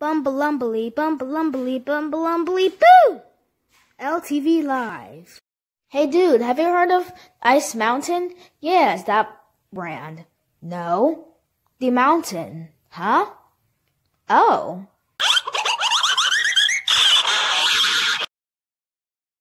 Bumblelumbly, bumblelumbly, bumblelumbly, boo! LTV Live. Hey dude, have you heard of Ice Mountain? Yes, that brand. No? The mountain, huh? Oh.